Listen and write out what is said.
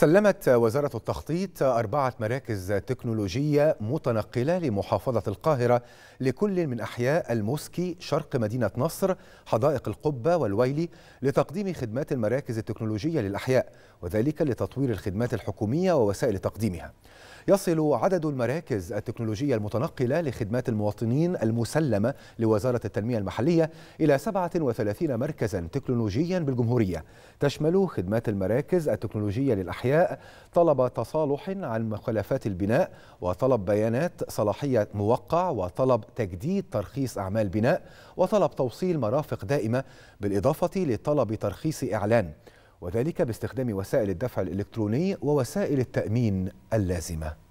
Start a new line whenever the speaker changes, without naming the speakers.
سلمت وزارة التخطيط أربعة مراكز تكنولوجية متنقلة لمحافظة القاهرة لكل من أحياء المسكي شرق مدينة نصر حدائق القبة والويلي لتقديم خدمات المراكز التكنولوجية للأحياء وذلك لتطوير الخدمات الحكومية ووسائل تقديمها يصل عدد المراكز التكنولوجية المتنقلة لخدمات المواطنين المسلمة لوزارة التنمية المحلية إلى 37 مركزا تكنولوجيا بالجمهورية تشمل خدمات المراكز التكنولوجية للأحياء طلب تصالح عن مخالفات البناء وطلب بيانات صلاحية موقع وطلب تجديد ترخيص أعمال بناء وطلب توصيل مرافق دائمة بالإضافة لطلب ترخيص إعلان وذلك باستخدام وسائل الدفع الإلكتروني ووسائل التأمين اللازمة